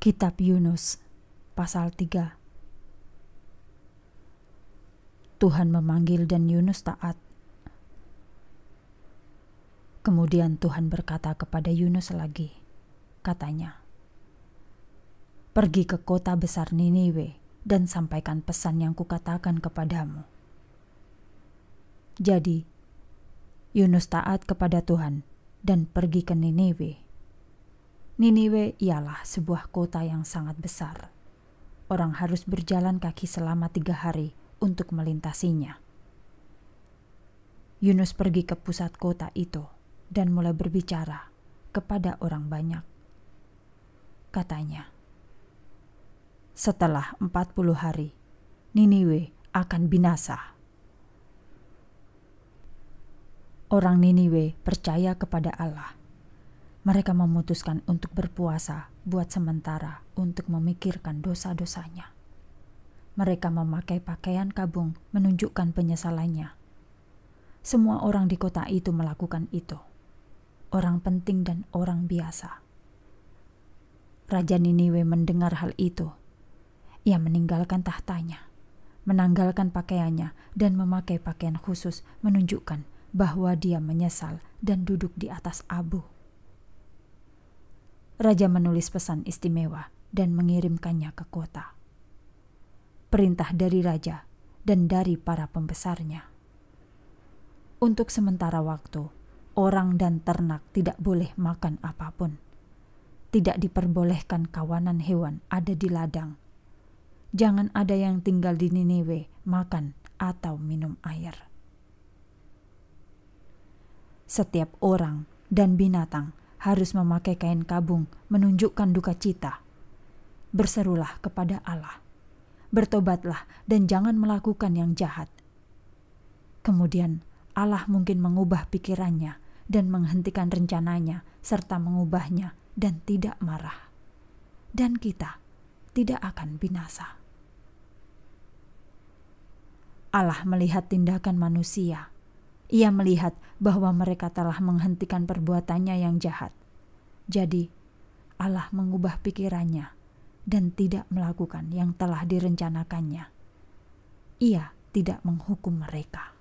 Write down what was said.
Kitab Yunus pasal 3 Tuhan memanggil dan Yunus taat. Kemudian Tuhan berkata kepada Yunus lagi, katanya, Pergi ke kota besar Niniwe dan sampaikan pesan yang kukatakan kepadamu. Jadi, Yunus taat kepada Tuhan dan pergi ke Niniwe Niniwe ialah sebuah kota yang sangat besar. Orang harus berjalan kaki selama tiga hari untuk melintasinya. Yunus pergi ke pusat kota itu dan mulai berbicara kepada orang banyak. Katanya, setelah empat puluh hari, Niniwe akan binasa. Orang Niniwe percaya kepada Allah mereka memutuskan untuk berpuasa buat sementara untuk memikirkan dosa-dosanya. Mereka memakai pakaian kabung menunjukkan penyesalannya. Semua orang di kota itu melakukan itu. Orang penting dan orang biasa. Raja Niniwe mendengar hal itu. Ia meninggalkan tahtanya, menanggalkan pakaiannya, dan memakai pakaian khusus menunjukkan bahwa dia menyesal dan duduk di atas abu raja menulis pesan istimewa dan mengirimkannya ke kota. Perintah dari raja dan dari para pembesarnya. Untuk sementara waktu, orang dan ternak tidak boleh makan apapun. Tidak diperbolehkan kawanan hewan ada di ladang. Jangan ada yang tinggal di Nineveh makan atau minum air. Setiap orang dan binatang harus memakai kain kabung menunjukkan duka cita. Berserulah kepada Allah. Bertobatlah dan jangan melakukan yang jahat. Kemudian Allah mungkin mengubah pikirannya dan menghentikan rencananya serta mengubahnya dan tidak marah. Dan kita tidak akan binasa. Allah melihat tindakan manusia ia melihat bahwa mereka telah menghentikan perbuatannya yang jahat. Jadi, Allah mengubah pikirannya dan tidak melakukan yang telah direncanakannya. Ia tidak menghukum mereka.